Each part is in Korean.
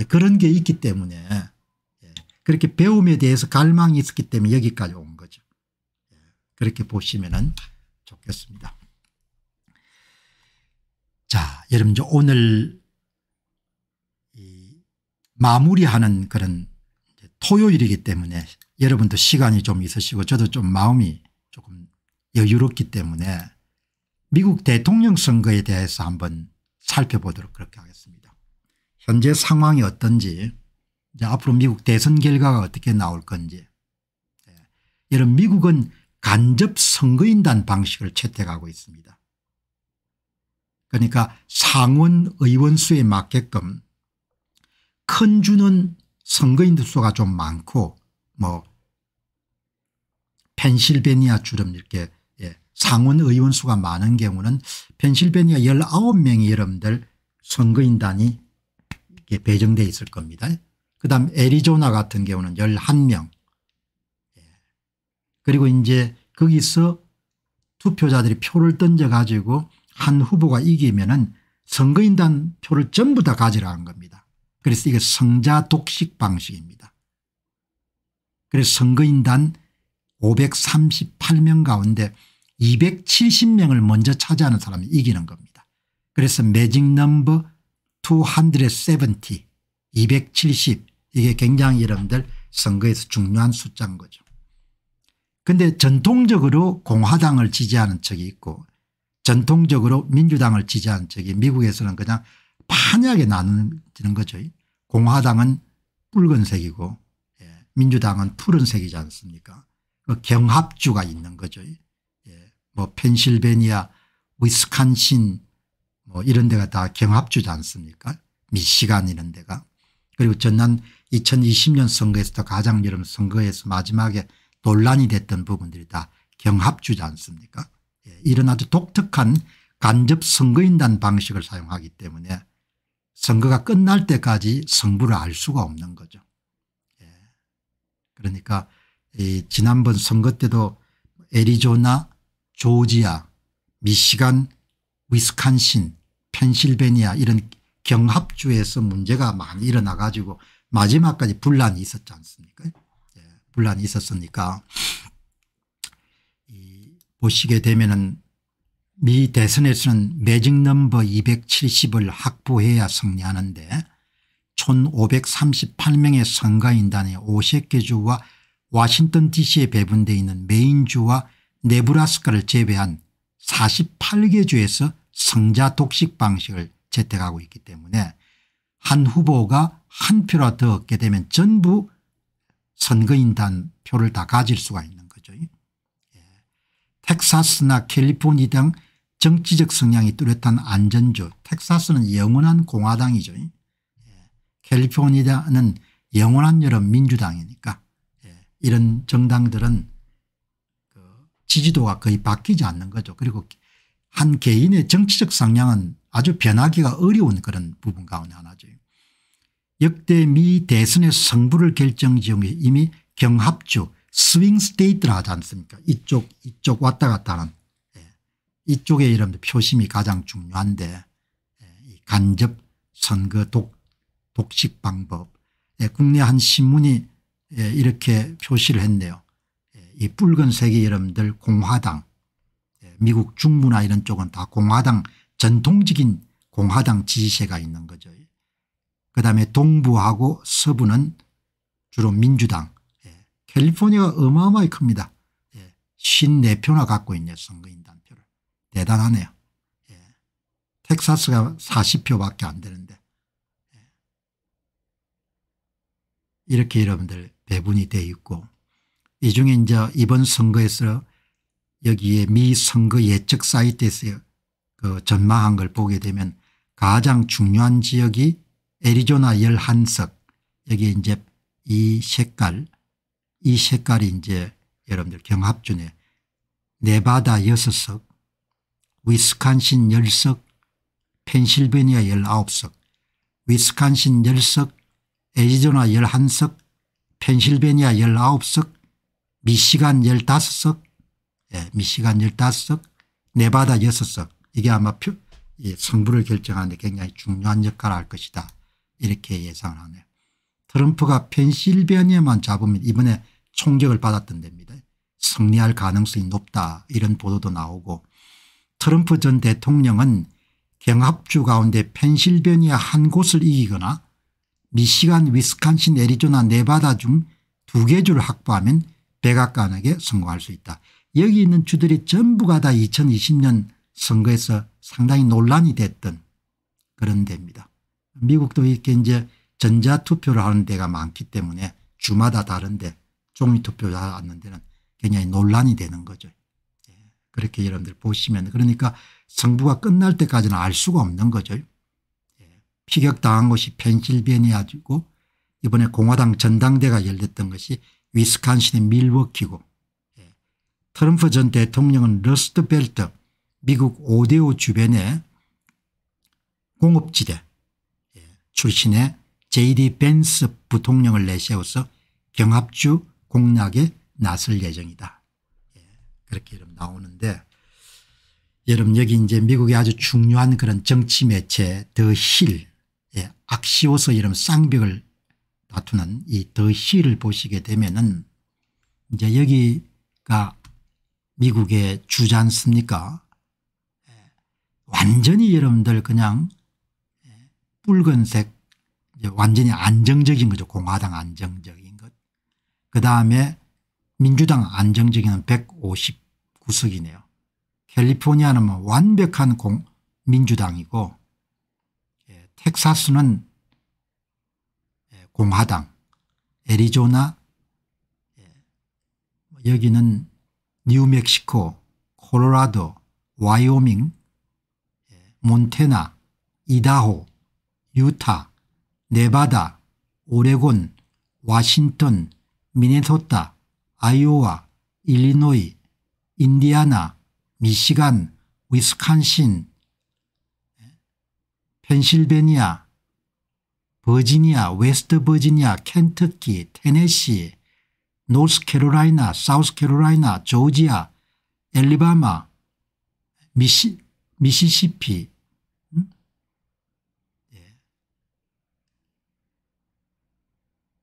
예, 그런 게 있기 때문에 예, 그렇게 배움에 대해서 갈망이 있었기 때문에 여기까지 온 거죠. 예, 그렇게 보시면 좋겠습니다. 자 여러분 이제 오늘 마무리하는 그런 토요일이기 때문에 여러분도 시간이 좀 있으시고 저도 좀 마음이 조금 여유롭기 때문에 미국 대통령 선거에 대해서 한번 살펴보도록 그렇게 하겠습니다. 현재 상황이 어떤지 이제 앞으로 미국 대선 결과가 어떻게 나올 건지 이런 예. 미국은 간접 선거인단 방식을 채택하고 있습니다. 그러니까 상원 의원 수에 맞게끔 큰 주는 선거인들 수가 좀 많고 뭐 펜실베니아 주름 이렇게 예. 상원 의원 수가 많은 경우는 펜실베니아 19명이 여러분들 선거인단이 배정돼 있을 겁니다. 그다음 애리조나 같은 경우는 11명 예. 그리고 이제 거기서 투표자들이 표를 던져 가지고 한 후보가 이기면 은 선거인단 표를 전부 다 가지라는 겁니다. 그래서 이게 성자 독식 방식입니다. 그래서 선거인단 538명 가운데 270명을 먼저 차지하는 사람이 이기는 겁니다. 그래서 매직 넘버 270, 270 이게 굉장히 여러분들 선거에서 중요한 숫자인 거죠. 근데 전통적으로 공화당을 지지하는 측이 있고 전통적으로 민주당을 지지하는 측이 미국에서는 그냥 반하게 나누는 거죠. 공화당은 붉은색이고 예, 민주당은 푸른색이지 않습니까 그 경합주가 있는 거죠. 예, 뭐 펜실베니아 위스콘신 뭐 이런 데가 다 경합주지 않습니까 미시간 이런 데가 그리고 전난 2020년 선거에서도 가장 여름 선거에서 마지막에 논란이 됐던 부분들이 다 경합주지 않습니까 예, 이런 아주 독특한 간접 선거인단 방식을 사용하기 때문에 선거가 끝날 때까지 성부를 알 수가 없는 거죠. 예. 그러니까 지난번 선거 때도 애리조나 조지아 미시간 위스칸신 펜실베니아 이런 경합주에서 문제가 많이 일어나 가지고 마지막까지 분란이 있었지 않습니까 예, 분란이 있었으니까 보시게 되면은 미 대선에서는 매직 넘버 270을 확보해야 승리하는데 1538명의 선거인단이 50개 주와 워싱턴 dc에 배분되어 있는 메인주와 네브라스카를 제외한 48개 주에서 승자 독식 방식을 채택하고 있기 때문에 한 후보가 한 표라 더 얻게 되면 전부 선거인단 표를 다 가질 수가 있는 거죠. 예. 텍사스나 캘리포니 등 정치적 성향이 뚜렷한 안전주 텍사스는 영원한 공화당이죠. 예. 캘리포니아는 영원한 여름 민주당이니까 예. 이런 정당들은 그 지지도가 거의 바뀌지 않는 거죠. 그리고 한 개인의 정치적 성향은 아주 변하기가 어려운 그런 부분 가운데 하나죠. 역대 미 대선의 성부를 결정지은 게 이미 경합주 스윙 스테이트라 하지 않습니까 이쪽 이쪽 왔다 갔다 하는 예. 이쪽에 이런 표심이 가장 중요한데 예, 간접 선거 독, 독식 방법 예, 국내 한 신문이 이렇게 표시를 했네요. 이 붉은색이 여들 공화당 미국 중문나 이런 쪽은 다 공화당 전통적인 공화당 지지세가 있는 거죠. 그다음에 동부하고 서부는 주로 민주당. 예. 캘리포니아가 어마어마하게 큽니다. 예. 54표나 갖고 있네요. 선거인단 표를. 대단하네요. 예. 텍사스가 40표밖에 안 되는데 예. 이렇게 여러분들 배분이 돼 있고 이 중에 이제 이번 선거에서 여기에 미 선거 예측 사이트에서 그 전망한 걸 보게 되면 가장 중요한 지역이 애리조나 11석 여기 이제 이 색깔 이 색깔이 이제 여러분들 경합준에 네바다 6석 위스칸신 10석 펜실베니아 19석 위스칸신 10석 애리조나 11석 펜실베니아 19석 미시간 15석 예, 미시간 15석 네바다 6석 이게 아마 표, 예, 성부를 결정하는 데 굉장히 중요한 역할을 할 것이다 이렇게 예상을 하네요. 트럼프가 펜실베니아만 잡으면 이번에 총격을 받았던 데입니다. 승리할 가능성이 높다 이런 보도도 나오고 트럼프 전 대통령은 경합주 가운데 펜실베니아 한 곳을 이기거나 미시간 위스콘신 애리조나 네바다 중 두개 주를 확보하면 백악관에게 성공할 수 있다. 여기 있는 주들이 전부가 다 2020년 선거에서 상당히 논란이 됐던 그런 데입니다. 미국도 이렇게 이제 전자투표를 하는 데가 많기 때문에 주마다 다른데 종이투표를 하는 데는 굉장히 논란이 되는 거죠. 예, 그렇게 여러분들 보시면 그러니까 선거가 끝날 때까지는 알 수가 없는 거죠. 예, 피격당한 것이 펜실베니아고 이번에 공화당 전당대가 열렸던 것이 위스콘신의 밀워키고 트럼프 전 대통령은 러스트벨트 미국 오데오 주변의 공업지대 예, 출신의 JD 벤스 부통령을 내세워서 경합주 공략에 나설 예정이다. 예, 그렇게 이름 나오는데 여러분 여기 이제 미국의 아주 중요한 그런 정치 매체 더 힐, 예, 악시오서 이런 쌍벽을 다투는 이더 힐을 보시게 되면은 이제 여기가 미국의 주지 않습니까 예. 완전히 여러분들 그냥 예, 붉은색 완전히 안정적인 거죠. 공화당 안정적인 것. 그다음에 민주당 안정적인 159석이네요. 캘리포니아는 뭐 완벽한 공, 민주당이고 예, 텍사스는 예, 공화당 애리조나 예, 뭐 여기는 뉴멕시코, 콜로라도, 와이오밍, 몬테나, 이다호, 유타, 네바다, 오레곤, 와싱턴, 미네소타, 아이오와, 일리노이, 인디아나, 미시간, 위스칸신 펜실베니아, 버지니아, 웨스트 버지니아, 켄터키, 테네시, 노스캐롤라이나, 사우스캐롤라이나, 조지아, 엘리바마, 미시, 미시시피, 음? 예.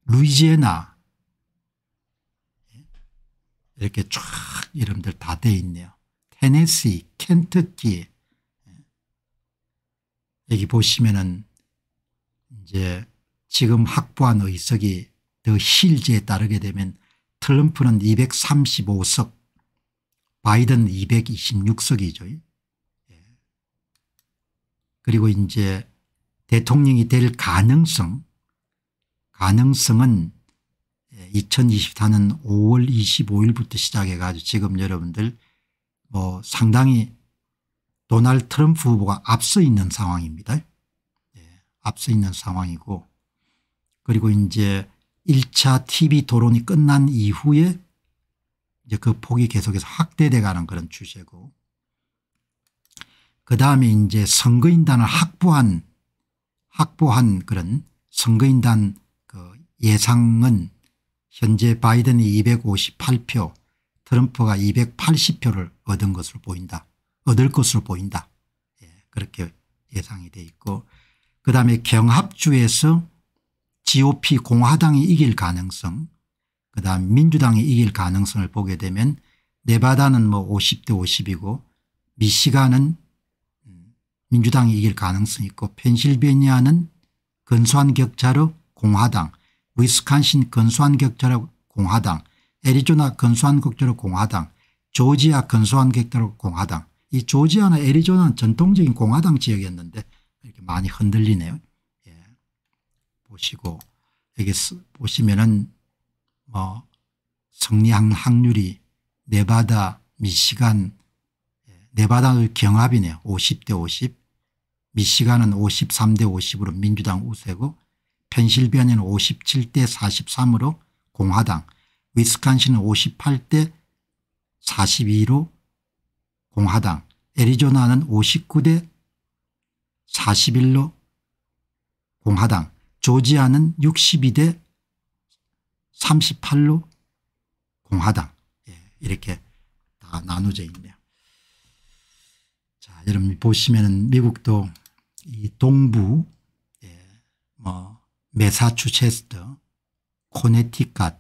루이지애나 예. 이렇게 쫙 이름들 다 돼 있네요. 테네시, 켄터키 예. 여기 보시면은 이제 지금 확보한 의석이 더 실제에 따르게 되면 트럼프는 235석 바이든 226석이죠. 예. 그리고 이제 대통령이 될 가능성 가능성은 2024년 5월 25일부터 시작해 가지고 지금 여러분들 뭐 상당히 도널 트럼프 후보가 앞서 있는 상황입니다. 예, 앞서 있는 상황이고 그리고 이제 1차 TV 토론이 끝난 이후에 이제 그 폭이 계속해서 확대돼 가는 그런 추세고 그다음에 이제 선거인단을 확보한 확보한 그런 선거인단 그 예상은 현재 바이든이 258표 트럼프가 280표를 얻은 것으로 보인다. 얻을 것으로 보인다. 예, 그렇게 예상이 돼 있고 그다음에 경합주에서 GOP 공화당이 이길 가능성 그다음 민주당이 이길 가능성을 보게 되면 네바다는 뭐 50대 50이고 미시간은 민주당이 이길 가능성이 있고 펜실베니아는 근소한 격차로 공화당 위스콘신 근소한 격차로 공화당 애리조나 근소한 격차로 공화당 조지아 근소한 격차로 공화당 이 조지아나 애리조나는 전통적인 공화당 지역이었는데 이렇게 많이 흔들리네요. 보시고 여기 보시면은 뭐 성리학 확률이 네바다 미시간 예, 네바다의 경합이네요. 50대 50 미시간은 53대 50으로 민주당 우세고 펜실베니아는 57대 43으로 공화당 위스칸신은 58대 42로 공화당 애리조나는 59대 41로 공화당 조지아는 62대 38로 공화당 예, 이렇게 다 나누어져 있네요. 자 여러분 보시면 미국도 이 동부 예, 뭐 메사추세츠 코네티컷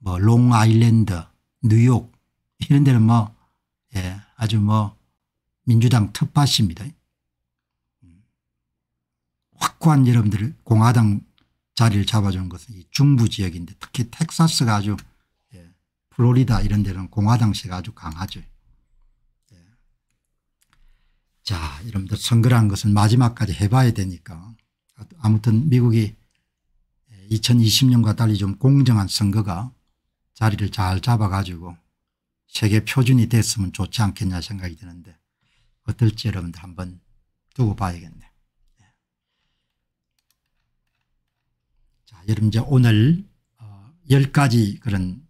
뭐 롱아일랜드 뉴욕 이런 데는 뭐 예, 아주 뭐 민주당 특밭입니다. 북한 여러분들 공화당 자리를 잡아준 것은 이 중부 지역인데 특히 텍사스가 아주 예. 플로리다 이런 데는 공화당세가 아주 강하죠. 예. 자 여러분들 선거란 것은 마지막까지 해봐야 되니까 아무튼 미국이 2020년과 예, 달리 좀 공정한 선거가 자리를 잘 잡아가지고 세계 표준이 됐으면 좋지 않겠냐 생각이 드는데 어떨지 여러분들 한번 두고 봐야겠네요. 여러분 이제 오늘 10가지 어, 그런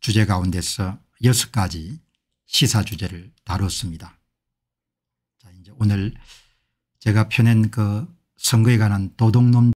주제 가운데서 6가지 시사 주제를 다뤘습니다. 자, 이제 오늘 제가 펴낸 그 선거에 관한 도덕론